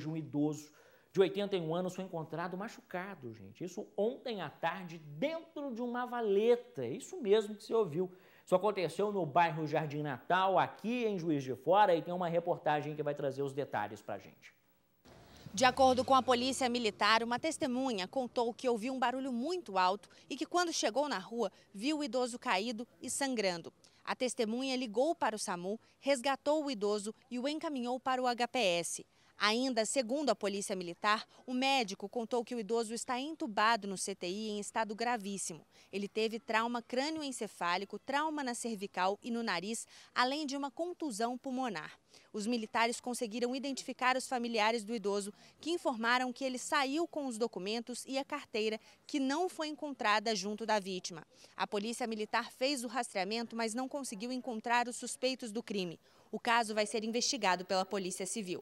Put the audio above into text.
de um idoso de 81 anos foi encontrado machucado, gente. Isso ontem à tarde, dentro de uma valeta. É isso mesmo que você ouviu. Isso aconteceu no bairro Jardim Natal, aqui em Juiz de Fora, e tem uma reportagem que vai trazer os detalhes pra gente. De acordo com a polícia militar, uma testemunha contou que ouviu um barulho muito alto e que quando chegou na rua, viu o idoso caído e sangrando. A testemunha ligou para o SAMU, resgatou o idoso e o encaminhou para o HPS. Ainda segundo a Polícia Militar, o médico contou que o idoso está entubado no CTI em estado gravíssimo. Ele teve trauma crânioencefálico, trauma na cervical e no nariz, além de uma contusão pulmonar. Os militares conseguiram identificar os familiares do idoso, que informaram que ele saiu com os documentos e a carteira, que não foi encontrada junto da vítima. A Polícia Militar fez o rastreamento, mas não conseguiu encontrar os suspeitos do crime. O caso vai ser investigado pela Polícia Civil.